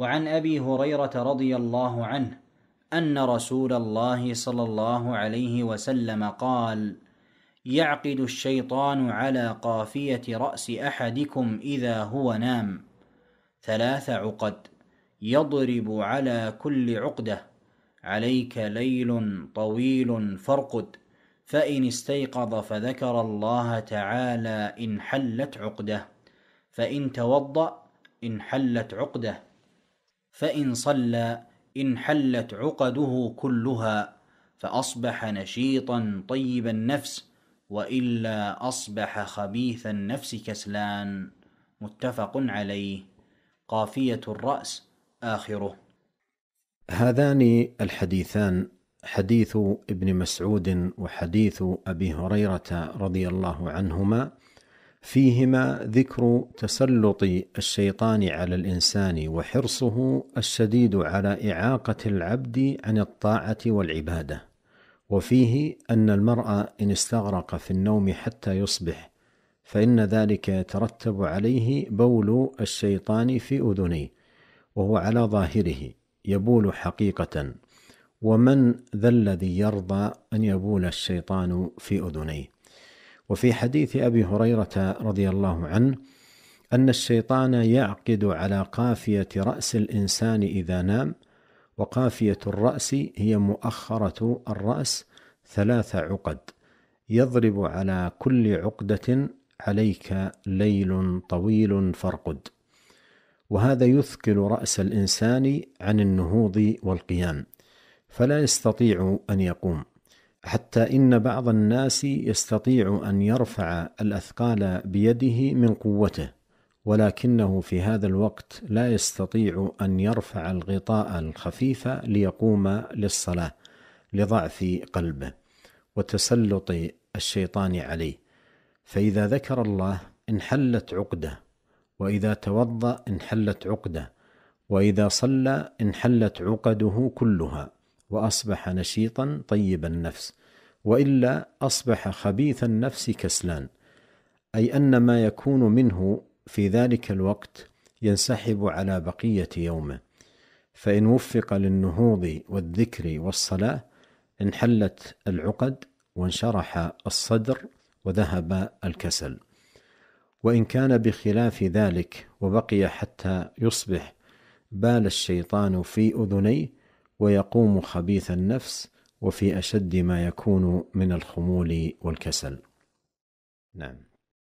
وعن ابي هريره رضي الله عنه ان رسول الله صلى الله عليه وسلم قال يعقد الشيطان على قافيه راس احدكم اذا هو نام ثلاث عقد يضرب على كل عقده عليك ليل طويل فارقد فان استيقظ فذكر الله تعالى ان حلت عقده فان توضا ان حلت عقده فإن صلى انحلت عقده كلها فأصبح نشيطا طيب النفس وإلا أصبح خبيث النفس كسلان متفق عليه قافية الرأس آخره هذان الحديثان حديث ابن مسعود وحديث أبي هريرة رضي الله عنهما فيهما ذكر تسلط الشيطان على الانسان وحرصه الشديد على اعاقه العبد عن الطاعه والعباده وفيه ان المرء ان استغرق في النوم حتى يصبح فان ذلك يترتب عليه بول الشيطان في اذنيه وهو على ظاهره يبول حقيقه ومن ذا الذي يرضى ان يبول الشيطان في اذنيه وفي حديث ابي هريره رضي الله عنه ان الشيطان يعقد على قافيه راس الانسان اذا نام وقافيه الراس هي مؤخره الراس ثلاث عقد يضرب على كل عقده عليك ليل طويل فارقد وهذا يثقل راس الانسان عن النهوض والقيام فلا يستطيع ان يقوم حتى ان بعض الناس يستطيع ان يرفع الاثقال بيده من قوته ولكنه في هذا الوقت لا يستطيع ان يرفع الغطاء الخفيف ليقوم للصلاه لضعف قلبه وتسلط الشيطان عليه فاذا ذكر الله انحلت عقده واذا توضا انحلت عقده واذا صلى انحلت عقده كلها واصبح نشيطا طيب النفس والا اصبح خبيث النفس كسلان اي ان ما يكون منه في ذلك الوقت ينسحب على بقيه يومه فان وفق للنهوض والذكر والصلاه انحلت العقد وانشرح الصدر وذهب الكسل وان كان بخلاف ذلك وبقي حتى يصبح بال الشيطان في اذنيه ويقوم خبيث النفس وفي اشد ما يكون من الخمول والكسل نعم